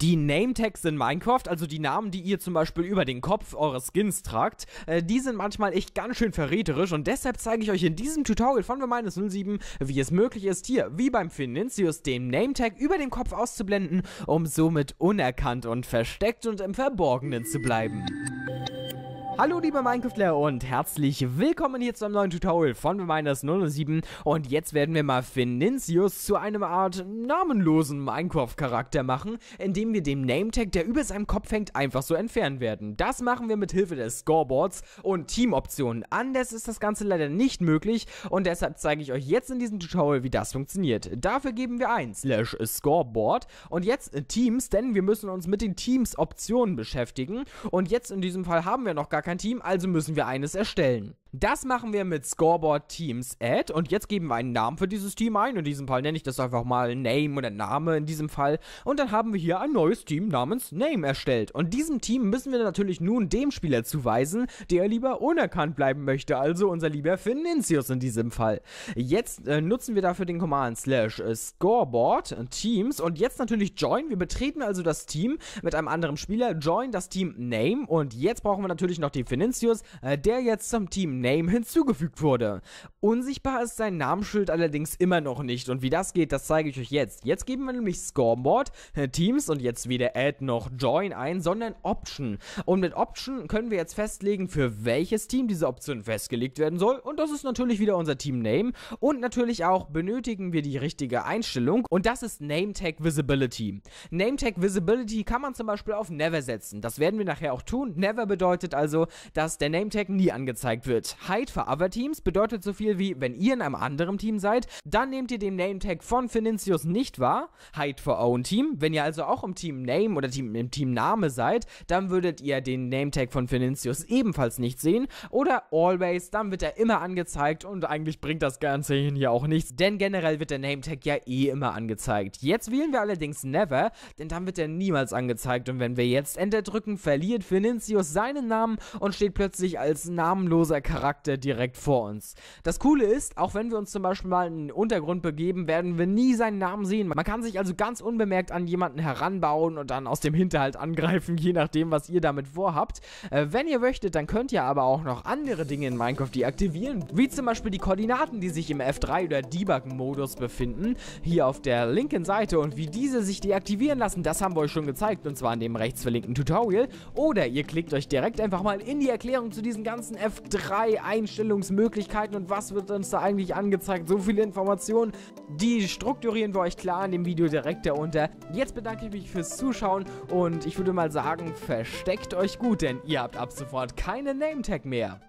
Die Nametags in Minecraft, also die Namen, die ihr zum Beispiel über den Kopf eures Skins tragt, äh, die sind manchmal echt ganz schön verräterisch und deshalb zeige ich euch in diesem Tutorial von Verminus 07, wie es möglich ist, hier, wie beim Finanzius, den Nametag über den Kopf auszublenden, um somit unerkannt und versteckt und im Verborgenen zu bleiben. Hallo liebe Minecraftler und herzlich willkommen hier zu einem neuen Tutorial von Reminders 007 und jetzt werden wir mal Finincius zu einem Art namenlosen Minecraft-Charakter machen, indem wir den Nametag, der über seinem Kopf hängt, einfach so entfernen werden. Das machen wir mit Hilfe des Scoreboards und Team-Optionen. Anders ist das Ganze leider nicht möglich und deshalb zeige ich euch jetzt in diesem Tutorial, wie das funktioniert. Dafür geben wir ein slash Scoreboard und jetzt Teams, denn wir müssen uns mit den Teams-Optionen beschäftigen und jetzt in diesem Fall haben wir noch gar kein Team, also müssen wir eines erstellen. Das machen wir mit Scoreboard Teams Add und jetzt geben wir einen Namen für dieses Team ein. In diesem Fall nenne ich das einfach mal Name oder Name in diesem Fall. Und dann haben wir hier ein neues Team namens Name erstellt. Und diesem Team müssen wir natürlich nun dem Spieler zuweisen, der lieber unerkannt bleiben möchte. Also unser lieber Finninsius in diesem Fall. Jetzt äh, nutzen wir dafür den Command slash äh, Scoreboard Teams und jetzt natürlich Join. Wir betreten also das Team mit einem anderen Spieler. Join das Team Name und jetzt brauchen wir natürlich noch die Marty Vinicius, äh, der jetzt zum Team Name hinzugefügt wurde. Unsichtbar ist sein Namensschild allerdings immer noch nicht und wie das geht, das zeige ich euch jetzt. Jetzt geben wir nämlich Scoreboard, äh, Teams und jetzt weder Add noch Join ein, sondern Option. Und mit Option können wir jetzt festlegen, für welches Team diese Option festgelegt werden soll und das ist natürlich wieder unser Team Name und natürlich auch benötigen wir die richtige Einstellung und das ist Name Tag Visibility. Name Tag Visibility kann man zum Beispiel auf Never setzen. Das werden wir nachher auch tun. Never bedeutet also, dass der Nametag nie angezeigt wird. Hide for other teams bedeutet so viel wie, wenn ihr in einem anderen Team seid, dann nehmt ihr den Nametag von Finicius nicht wahr. Hide for own team, wenn ihr also auch im Team Name oder Team, im Team Name seid, dann würdet ihr den Nametag von Finicius ebenfalls nicht sehen. Oder always, dann wird er immer angezeigt und eigentlich bringt das Ganze hier auch nichts, denn generell wird der Nametag ja eh immer angezeigt. Jetzt wählen wir allerdings Never, denn dann wird er niemals angezeigt und wenn wir jetzt Enter drücken, verliert Finicius seinen Namen und steht plötzlich als namenloser Charakter direkt vor uns. Das Coole ist, auch wenn wir uns zum Beispiel mal in den Untergrund begeben, werden wir nie seinen Namen sehen. Man kann sich also ganz unbemerkt an jemanden heranbauen und dann aus dem Hinterhalt angreifen, je nachdem, was ihr damit vorhabt. Äh, wenn ihr möchtet, dann könnt ihr aber auch noch andere Dinge in Minecraft deaktivieren, wie zum Beispiel die Koordinaten, die sich im F3 oder Debug-Modus befinden, hier auf der linken Seite und wie diese sich deaktivieren lassen, das haben wir euch schon gezeigt und zwar in dem rechts verlinkten Tutorial. Oder ihr klickt euch direkt einfach mal mal in die Erklärung zu diesen ganzen F3-Einstellungsmöglichkeiten und was wird uns da eigentlich angezeigt. So viele Informationen, die strukturieren wir euch klar in dem Video direkt darunter. Jetzt bedanke ich mich fürs Zuschauen und ich würde mal sagen, versteckt euch gut, denn ihr habt ab sofort keine Name-Tag mehr.